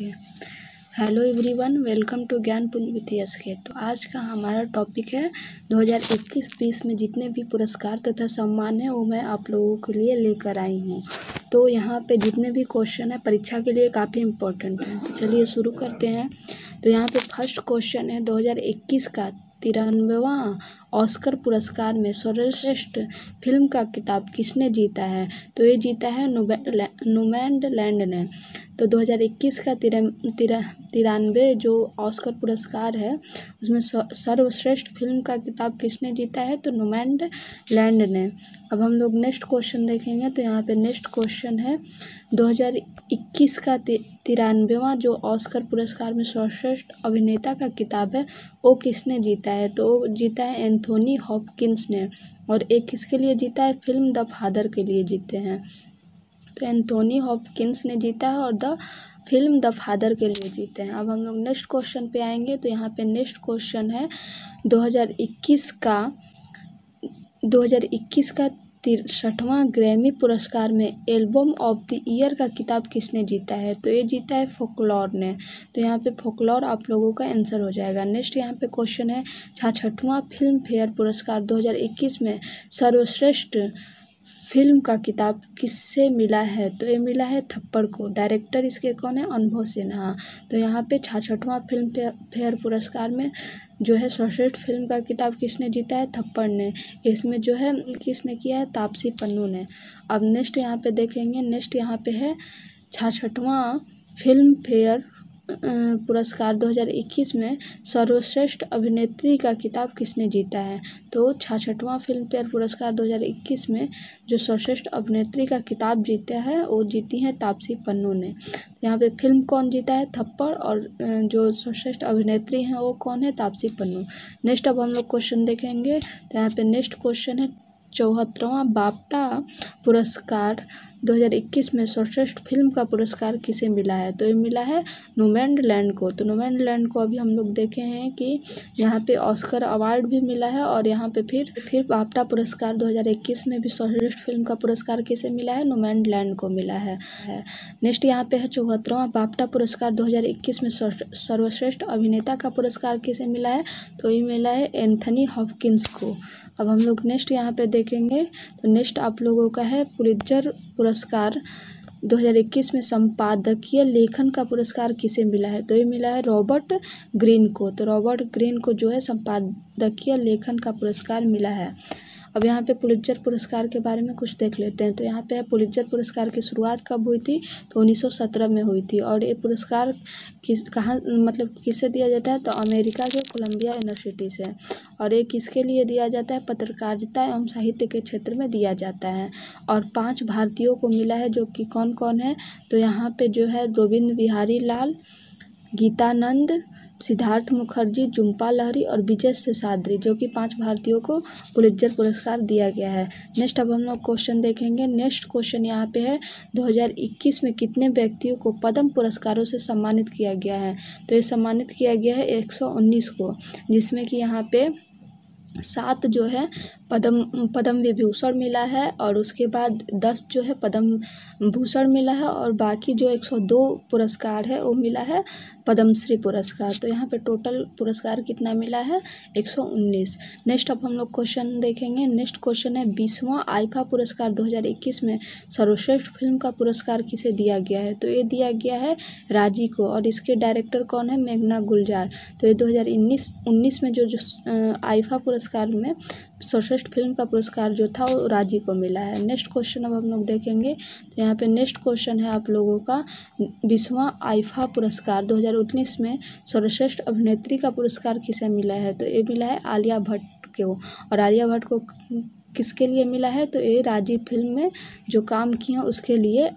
okay hello everyone welcome to Gyan Punj with यश के तो आज का हमारा टॉपिक है 2021-20 में जितने भी पुरस्कार तथा सम्मान है वो मैं आप लोगों के लिए लेकर आई हूँ तो यहाँ पे जितने भी क्वेश्चन है परीक्षा के लिए काफ़ी इम्पोर्टेंट हैं तो चलिए शुरू करते हैं तो यहाँ पे फर्स्ट क्वेश्चन है दो का तिरानवेवा ऑस्कर पुरस्कार में सर्वश्रेष्ठ फिल्म का किताब किसने जीता है तो ये जीता है नोमैंड लैंड ने तो 2021 का तिर तिरा तिरानवे जो ऑस्कर पुरस्कार है उसमें सर्वश्रेष्ठ फिल्म का किताब किसने जीता है तो नोमैंड लैंड ने अब हम लोग नेक्स्ट क्वेश्चन देखेंगे तो यहाँ पे नेक्स्ट क्वेश्चन है 2021 का तिरानवेवा जो ऑस्कर पुरस्कार में सर्वश्रेष्ठ अभिनेता का किताब है वो किसने जीता है तो वो जीता है एंथोनी हॉपकिंस ने और एक किसके लिए जीता है फिल्म द फादर के लिए जीते हैं तो एंथोनी हॉपकिंस ने जीता है और द फिल्म द फादर के लिए जीते हैं अब हम लोग नेक्स्ट क्वेश्चन पे आएंगे तो यहाँ पे नेक्स्ट क्वेश्चन है 2021 का 2021 का तिरसठवां ग्रैमी पुरस्कार में एल्बम ऑफ द ईयर का किताब किसने जीता है तो ये जीता है फोकलोर ने तो यहाँ पे फोकलोर आप लोगों का आंसर हो जाएगा नेक्स्ट यहाँ पे क्वेश्चन है छाछठवां फिल्म फेयर पुरस्कार 2021 में सर्वश्रेष्ठ फ़िल्म का किताब किससे मिला है तो ये मिला है थप्पड़ को डायरेक्टर इसके कौन है अनुभव सिन्हा तो यहाँ पे छाछठवा फ़िल्म फेयर पुरस्कार में जो है सर्वश्रेष्ठ फ़िल्म का किताब किसने जीता है थप्पड़ ने इसमें जो है किसने किया है तापसी पन्नू ने अब नेक्स्ट यहाँ पे देखेंगे नेक्स्ट यहाँ पे है छाछठवा फ़िल्म फेयर पुरस्कार दो हज़ार इक्कीस में सर्वश्रेष्ठ अभिनेत्री का किताब किसने जीता है तो छाछठवां फेयर पुरस्कार दो हज़ार इक्कीस में जो सर्वश्रेष्ठ अभिनेत्री का किताब जीता है वो जीती हैं तापसी पन्नू ने तो यहाँ पे फिल्म कौन जीता है थप्पड़ और जो सर्वश्रेष्ठ अभिनेत्री हैं वो कौन है तापसी पन्नू नेक्स्ट अब हम लोग क्वेश्चन देखेंगे तो यहाँ पे नेक्स्ट क्वेश्चन है चौहत्तरवा बापटा पुरस्कार 2021 में सर्वश्रेष्ठ फिल्म का पुरस्कार किसे मिला है तो ये मिला है नोमैंड लैंड को तो नोमैंड लैंड को अभी हम लोग देखे हैं कि यहाँ पे ऑस्कर अवार्ड भी मिला है और यहाँ पे फिर फिर बापटा पुरस्कार 2021 में भी सर्वश्रेष्ठ फिल्म का पुरस्कार किसे मिला है नोमैंड लैंड को मिला है नेक्स्ट यहाँ पे है चौहत्तरवा बापटा पुरस्कार दो में सर्वश्रेष्ठ अभिनेता का पुरस्कार किसे मिला है तो ये मिला है एंथनी हॉपकिंस को अब हम लोग नेक्स्ट यहाँ पे देखेंगे तो नेक्स्ट आप लोगों का है पुलिजर पुरस्कार 2021 में संपादकीय लेखन का पुरस्कार किसे मिला है तो ये मिला है रॉबर्ट ग्रीन को तो रॉबर्ट ग्रीन को जो है संपादकीय लेखन का पुरस्कार मिला है अब यहाँ पे पुलिज्जर पुरस्कार के बारे में कुछ देख लेते हैं तो यहाँ पे है पुरस्कार की शुरुआत कब हुई थी तो उन्नीस सौ सत्रह में हुई थी और ये पुरस्कार किस कहाँ मतलब किससे दिया जाता है तो अमेरिका के कोलंबिया यूनिवर्सिटी से और ये किसके लिए दिया जाता है पत्रकारिता एवं साहित्य के क्षेत्र में दिया जाता है और पाँच भारतीयों को मिला है जो कि कौन कौन है तो यहाँ पर जो है गोविंद बिहारी लाल गीतानंद सिद्धार्थ मुखर्जी जुम्पा लहरी और विजय सेसाद्री जो कि पांच भारतीयों को पुलिजर पुरस्कार दिया गया है नेक्स्ट अब हम लोग क्वेश्चन देखेंगे नेक्स्ट क्वेश्चन यहाँ पे है 2021 में कितने व्यक्तियों को पद्म पुरस्कारों से सम्मानित किया गया है तो ये सम्मानित किया गया है एक को जिसमें कि यहाँ पे सात जो है पद्म पद्म विभूषण मिला है और उसके बाद दस जो है पद्म भूषण मिला है और बाकी जो एक सौ दो पुरस्कार है वो मिला है पद्मश्री पुरस्कार तो यहाँ पे टोटल पुरस्कार कितना मिला है एक सौ उन्नीस नेक्स्ट अब हम लोग क्वेश्चन देखेंगे नेक्स्ट क्वेश्चन है बीसवां आईफा पुरस्कार 2021 में सर्वश्रेष्ठ फिल्म का पुरस्कार किसे दिया गया है तो ये दिया गया है राजी को और इसके डायरेक्टर कौन है मेघना गुलजार तो ये 2019 उन्नीस में जो जो आईफा पुरस्कार पुरस्कार में सर्वश्रेष्ठ फिल्म का पुरस्कार जो था वो राजी को मिला है नेक्स्ट क्वेश्चन अब हम लोग देखेंगे तो यहाँ पे नेक्स्ट क्वेश्चन है आप लोगों का बीसवां आइफा पुरस्कार 2019 में सर्वश्रेष्ठ अभिनेत्री का पुरस्कार किसे मिला है तो ये मिला है आलिया भट्ट को और आलिया भट्ट को किसके लिए मिला है तो ये राजीव फिल्म में जो काम किए हैं उसके लिए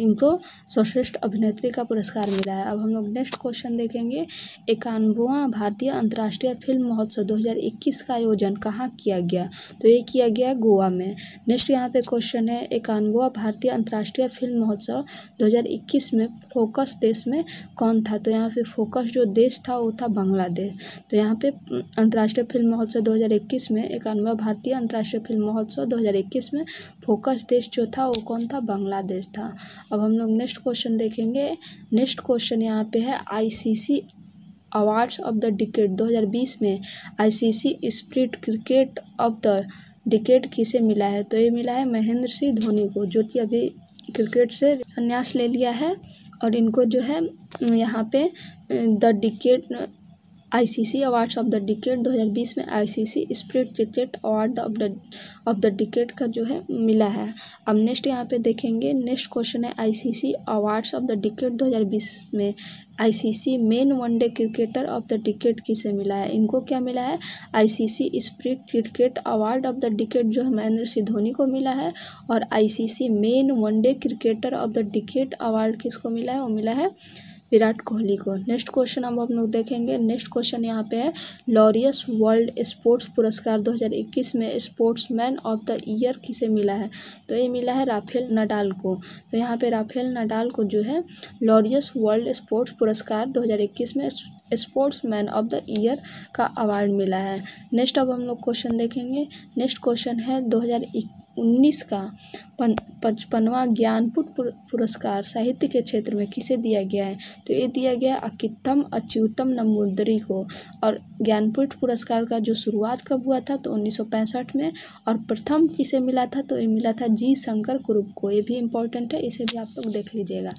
इनको सर्वश्रेष्ठ अभिनेत्री का पुरस्कार मिला है अब हम लोग नेक्स्ट क्वेश्चन देखेंगे इक्यानवां भारतीय अंतर्राष्ट्रीय फिल्म महोत्सव दो हज़ार इक्कीस का आयोजन कहाँ किया गया तो ये किया गया गोवा में नेक्स्ट यहाँ पे क्वेश्चन है इक्यानवा भारतीय अंतर्राष्ट्रीय फिल्म महोत्सव दो हज़ार इक्कीस में फोकस देश में कौन था तो यहाँ पे फोकस जो देश था वो था बांग्लादेश तो यहाँ पे अंतर्राष्ट्रीय फिल्म महोत्सव दो हज़ार इक्कीस में इक्यानवा भारतीय अंतर्राष्ट्रीय फिल्म महोत्सव 2021 में फोकस देश जो था वो कौन था बांग्लादेश था अब हम लोग नेक्स्ट क्वेश्चन देखेंगे नेक्स्ट क्वेश्चन यहाँ पे है ICC awards of the decade 2020 में ICC spirit cricket of the decade किसे मिला है तो ये मिला है महेंद्र सिंह धोनी को जो कि अभी क्रिकेट से संन्यास ले लिया है और इनको जो है यहाँ पे the decade ICC awards of the decade 2020 में ICC spirit cricket award of the of the decade का जो है मिला है अब नेक्स्ट यहाँ पे देखेंगे नेक्स्ट क्वेश्चन है ICC awards of the decade 2020 में ICC men one day cricketer of the decade किसे मिला है इनको क्या मिला है ICC spirit cricket award of the decade जो है महेंद्र सिंह धोनी को मिला है और आई men one day cricketer of the decade award किसको मिला है वो मिला है विराट कोहली को नेक्स्ट क्वेश्चन हम हम लोग देखेंगे नेक्स्ट क्वेश्चन यहाँ पे है लॉरियस वर्ल्ड स्पोर्ट्स पुरस्कार 2021 में स्पोर्ट्समैन ऑफ द ईयर किसे मिला है तो ये मिला है राफेल नडाल को तो यहाँ पे राफेल नडाल को जो है लॉरियस वर्ल्ड स्पोर्ट्स पुरस्कार 2021 में स्पोर्ट्समैन ऑफ द ईयर का अवार्ड मिला है नेक्स्ट अब हम लोग क्वेश्चन देखेंगे नेक्स्ट क्वेश्चन है दो हज़ार उन्नीस का पन पचपनवा ज्ञानपुट पुरस्कार साहित्य के क्षेत्र में किसे दिया गया है तो ये दिया गया अकितम अच्युतम नमोदरी को और ज्ञानपुट पुरस्कार का जो शुरुआत कब हुआ था तो उन्नीस सौ पैंसठ में और प्रथम किसे मिला था तो ये मिला था जी शंकर कुरुप को ये भी इम्पोर्टेंट है इसे भी आप लोग देख लीजिएगा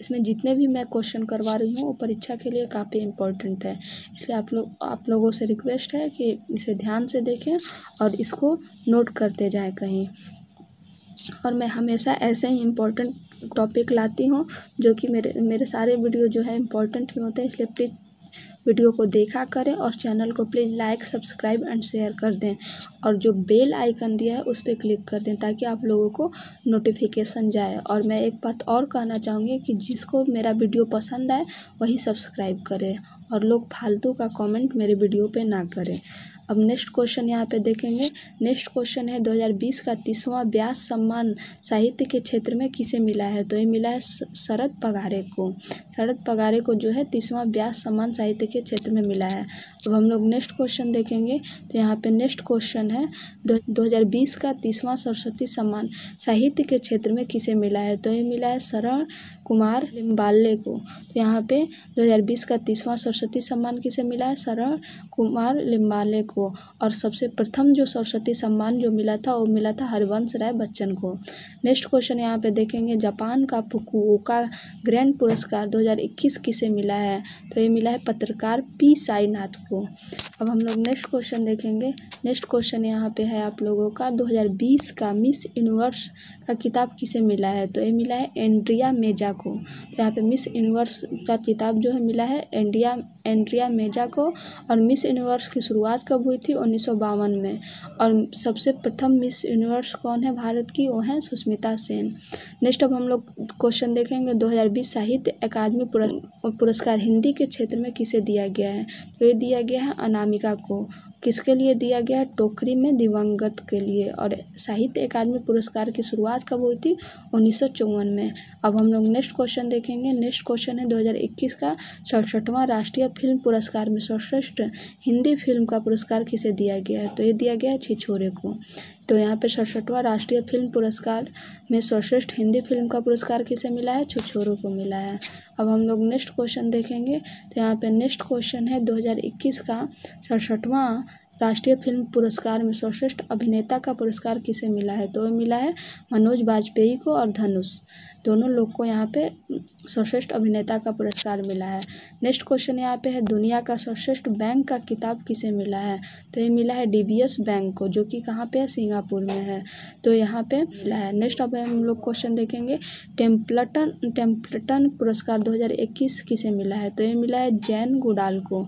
इसमें जितने भी मैं क्वेश्चन करवा रही हूँ वो परीक्षा के लिए काफ़ी इम्पोर्टेंट है इसलिए आप लोग आप लोगों से रिक्वेस्ट है कि इसे ध्यान से देखें और इसको नोट करते जाए कहीं और मैं हमेशा ऐसे ही इम्पोर्टेंट टॉपिक लाती हूँ जो कि मेरे मेरे सारे वीडियो जो है इम्पोर्टेंट ही होते हैं इसलिए प्लीज वीडियो को देखा करें और चैनल को please like subscribe and share कर दें और जो बेल आइकन दिया है उस पर क्लिक कर दें ताकि आप लोगों को नोटिफिकेशन जाए और मैं एक बात और कहना चाहूँगी कि जिसको मेरा वीडियो पसंद आए वही सब्सक्राइब करें और लोग फालतू का कमेंट मेरे वीडियो पे ना करें अब नेक्स्ट क्वेश्चन यहाँ पे देखेंगे नेक्स्ट क्वेश्चन है 2020 का तीसवां व्यास सम्मान साहित्य के क्षेत्र में किसे मिला है तो ये मिला है शरद पगारे को शरद पगारे को जो है तीसवां व्यास सम्मान साहित्य के क्षेत्र में मिला है अब हम लोग नेक्स्ट क्वेश्चन देखेंगे तो यहाँ पे नेक्स्ट क्वेश्चन है दो का तीसवां सरस्वती सम्मान साहित्य के क्षेत्र में किसे मिला है तो ये मिला है शरण कुमार लिम्बाले को तो यहाँ पे 2020 का तीसवां सरस्वती सम्मान किसे मिला है शरण कुमार लिम्बाले को और सबसे प्रथम जो सरस्वती सम्मान जो मिला था वो मिला था हरिवंश राय बच्चन को नेक्स्ट क्वेश्चन यहाँ पे देखेंगे जापान का फुकुओका ग्रैंड पुरस्कार 2021 किसे मिला है तो ये मिला है पत्रकार पी साईनाथ को अब हम लोग नेक्स्ट क्वेश्चन देखेंगे नेक्स्ट क्वेश्चन यहाँ पे है आप लोगों का 2020 का मिस यूनिवर्स का किताब किसे मिला है तो ये मिला है एंड्रिया मेजा को तो यहाँ पे मिस यूनिवर्स का किताब जो है मिला है एंड्रिया एंड्रिया मेजा को और मिस यूनिवर्स की शुरुआत कब हुई थी उन्नीस सौ बावन में और सबसे प्रथम मिस यूनिवर्स कौन है भारत की वो है सुष्मिता सेन नेक्स्ट अब हम लोग क्वेश्चन देखेंगे 2020 साहित्य अकादमी पुरस्कार हिंदी के क्षेत्र में किसे दिया गया है तो ये दिया गया है अनामिका को किसके लिए दिया गया है टोकरी में दिवंगत के लिए और साहित्य अकादमी पुरस्कार की शुरुआत कब हुई थी उन्नीस सौ चौवन में अब हम लोग नेक्स्ट क्वेश्चन देखेंगे नेक्स्ट क्वेश्चन है 2021 का सड़सठवां राष्ट्रीय फिल्म पुरस्कार में सर्वश्रेष्ठ हिंदी फिल्म का पुरस्कार किसे दिया गया है तो ये दिया गया है छिछोरे को तो यहाँ पे सड़सठवां राष्ट्रीय फिल्म पुरस्कार में सर्वश्रेष्ठ हिंदी फिल्म का पुरस्कार किसे मिला है छुछोरू को मिला है अब हम लोग नेक्स्ट क्वेश्चन देखेंगे तो यहाँ पे नेक्स्ट क्वेश्चन है दो हज़ार इक्कीस का सड़सठवा राष्ट्रीय फिल्म पुरस्कार में सर्वश्रेष्ठ अभिनेता का पुरस्कार किसे मिला है तो मिला है मनोज बाजपेयी को और धनुष दोनों लोग को यहाँ पे सर्वश्रेष्ठ अभिनेता का पुरस्कार मिला है नेक्स्ट क्वेश्चन यहाँ पे है दुनिया का सर्वश्रेष्ठ बैंक का किताब किसे मिला है तो ये मिला है डीबीएस बैंक को जो कि कहाँ पे है सिंगापुर में है तो यहाँ पे मिला है नेक्स्ट अब हम लोग क्वेश्चन देखेंगे टेम्पलटन टेम्पलटन पुरस्कार दो किसे मिला है तो ये मिला है जैन गुडाल को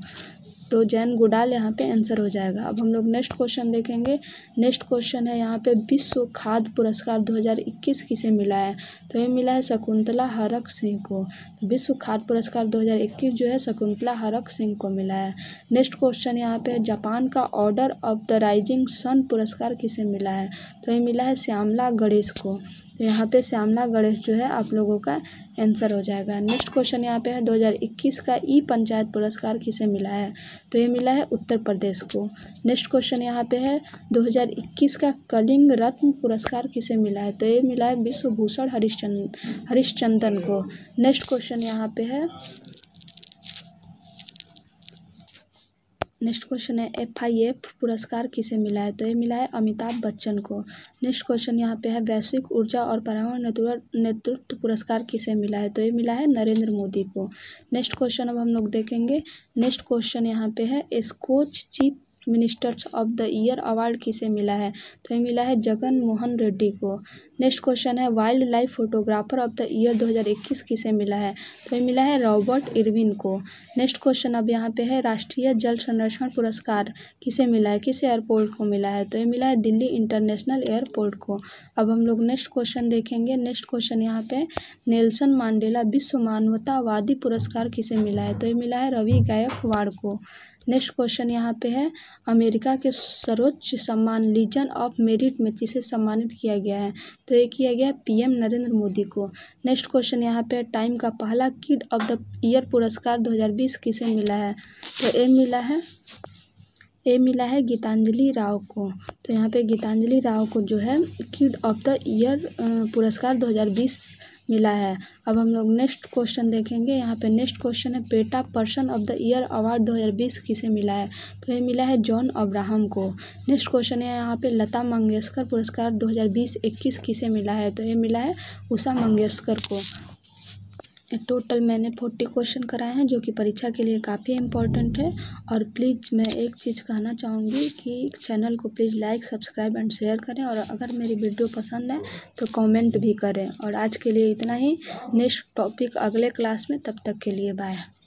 तो जैन गुडाल यहाँ पे आंसर हो जाएगा अब हम लोग नेक्स्ट क्वेश्चन देखेंगे नेक्स्ट क्वेश्चन है यहाँ पे विश्व खाद्य पुरस्कार 2021 किसे मिला है तो ये मिला है शकुंतला हरक सिंह को तो विश्व खाद्य पुरस्कार 2021 जो है शकुंतला हरक सिंह को मिला है नेक्स्ट क्वेश्चन यहाँ पे है जापान का order of the rising sun पुरस्कार किसे मिला है तो ये मिला है श्यामला गणेश को तो यहाँ पे श्यामला गणेश जो है आप लोगों का आंसर हो जाएगा नेक्स्ट क्वेश्चन यहाँ पे है 2021 का ई पंचायत पुरस्कार किसे मिला है तो ये मिला है उत्तर प्रदेश को नेक्स्ट क्वेश्चन यहाँ पे है 2021 का कलिंग रत्न पुरस्कार किसे मिला है तो ये मिला है विश्वभूषण हरिश्चंद हरिश्चंदन को नेक्स्ट क्वेश्चन यहाँ पे है नेक्स्ट क्वेश्चन है एफ आई एफ पुरस्कार किसे मिला है तो ये मिला है अमिताभ बच्चन को नेक्स्ट क्वेश्चन यहाँ पे है वैश्विक ऊर्जा और पर्यावरण नेतृत्व पुरस्कार किसे मिला है तो ये मिला है नरेंद्र मोदी को नेक्स्ट क्वेश्चन अब हम लोग देखेंगे नेक्स्ट क्वेश्चन यहाँ पे है Skoch chief ministers of the year award किसे मिला है तो ये मिला है जगन मोहन रेड्डी को नेक्स्ट क्वेश्चन है wildlife photographer of the year 2021 किसे मिला है तो ये मिला है रॉबर्ट इरविन को नेक्स्ट क्वेश्चन अब यहाँ पे है राष्ट्रीय जल संरक्षण पुरस्कार किसे मिला है किस एयरपोर्ट को मिला है तो ये मिला है दिल्ली इंटरनेशनल एयरपोर्ट को अब हम लोग नेक्स्ट क्वेश्चन देखेंगे नेक्स्ट क्वेश्चन यहाँ पे नेल्सन मांडेला विश्व मानवतावादी पुरस्कार किसे मिला है तो ये मिला है रवि गायकवाड़ को नेक्स्ट क्वेश्चन यहाँ पे है अमेरिका के सर्वोच्च सम्मान लीजन ऑफ मेरिट में किसे सम्मानित किया गया है तो ये किया गया पीएम नरेंद्र मोदी को नेक्स्ट क्वेश्चन यहाँ पे टाइम का पहला किड ऑफ द ईयर पुरस्कार 2020 किसे मिला है तो ये मिला है ये मिला है गीतांजलि राव को तो यहाँ पे गीतांजलि राव को जो है किड ऑफ द ईयर पुरस्कार मिला है अब हम लोग नेक्स्ट क्वेश्चन देखेंगे यहाँ पे नेक्स्ट क्वेश्चन है PETA person of the year award 2020 किसे मिला है तो ये मिला है जॉन अब्राहम को नेक्स्ट क्वेश्चन है यहाँ पे लता मंगेशकर पुरस्कार 2020-21 किसे मिला है तो ये मिला है उषा मंगेशकर को टोटल मैंने फोर्टी क्वेश्चन कराए हैं जो कि परीक्षा के लिए काफ़ी इम्पोर्टेंट है और प्लीज़ मैं एक चीज़ कहना चाहूँगी कि चैनल को please like subscribe and share करें और अगर मेरी वीडियो पसंद है तो कमेंट भी करें और आज के लिए इतना ही नेक्स्ट टॉपिक अगले क्लास में तब तक के लिए बाय